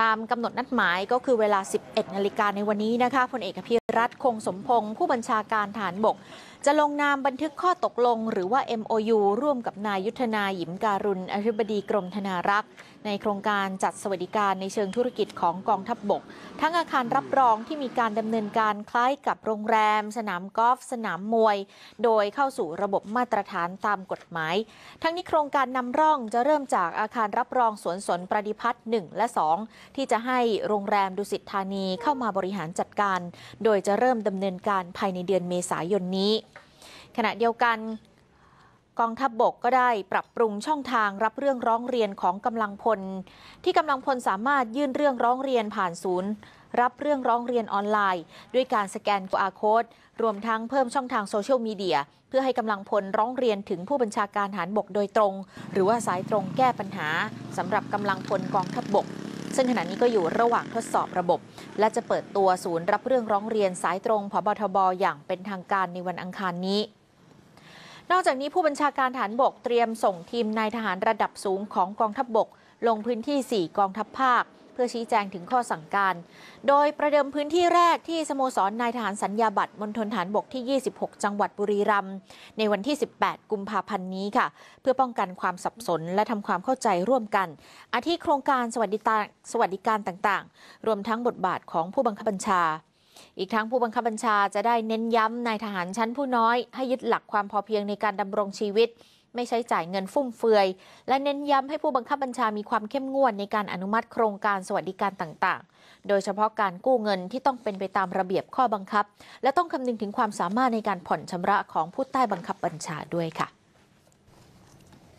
ตามกำหนดนัดหมายก็คือเวลา 11 นาฬิกาในวันนี้นะคะพลเอกพิรัฐคงสมพงศ์ผู้บัญชาการฐานบก จะลงนามบันทึกข้อตกลง หรือว่า MOU ร่วมกับนายยุทธนา หยิมการุณ อธิบดีกรมธนารักษ์ในโครงการจัดสวัสดิการในเชิงธุรกิจของกองทัพบบก ทั้งอาคารรับรองที่มีการดำเนินการคล้ายกับโรงแรม สนามกอล์ฟสนามมวย โดยเข้าสู่ระบบมาตรฐานตามกฎหมาย ทั้งนี้โครงการนำร่องจะเริ่มจากอาคารรับรองสวนสนประดิพัฒน์1 และ 2 ที่จะให้โรงแรมดุสิตธานีเข้ามาบริหารจัดการ โดยยจะเริ่มดำเนินการภายในเดือนเมษายนนี้ ขณะเดียวกัน กองทัพบบกก็ได้ปรับปรุงช่องทางรับเรื่องร้องเรียนของกำลังพล ที่กำลังพลสามารถยื่นเรื่องร้องเรียนผ่านศูนย์ รับเรื่องร้องเรียนออนไลน์ ด้วยการสแกน QR code รวมทั้งเพิ่มช่องทางโซเชียลมีเดียเพื่อให้กำลังพลร้องเรียนถึงผู้บัญชาการหารบกโดยตรง หรือว่าสายตรงแก้ปัญหาสำหรับกำลังพลกองทัพบบกซึ่งขณะนี้ก็อยู่ระหว่างทดสอบระบบ และจะเปิดตัวศูนย์รับเรื่องร้องเรียนสายตรงพบทบอย่างเป็นทางการในวันอังคารนี้ นอกจากนี้ผู้บัญชาการฐานบกเตรียมส่งทีมนายทหารระดับสูงของกองทัพบบกลงพื้นที่ 4 กองทัพภาคพื่อชี้แจงถึงข้อสั่งการ โดยประเดิมพื้นที่แรกที่สโมสรนายทหารสัญญาบัตรมณฑลฐานบกที่ 26 จังหวัดบุรีรัมย์ในวันที่ 18 กุมภาพันธ์นี้ค่ะ เพื่อป้องกันความสับสนและทำความเข้าใจร่วมกัน อาทิโครงการสวัสดิการสวัสดิการต่างๆ รวมทั้งบทบาทของผู้บังคับบัญชา อีกทั้งผู้บังคับบัญชาจะได้เน้นย้ำนายทหารชั้นผู้น้อย ให้ยึดหลักความพอเพียงในการดำรงชีวิตไม่ใช้จ่ายเงินฟุ่มเฟือย และเน้นย้ำให้ผู้บังคับบัญชา มีความเข้มงวดในการอนุมัติโครงการสวัสดิการต่าง ๆ โดยเฉพาะการกู้เงินที่ต้องเป็นไปตามระเบียบข้อบังคับ และต้องคำนึงถึงความสามารถในการผ่อนชำระของผู้ใต้บังคับบัญชาด้วยค่ะ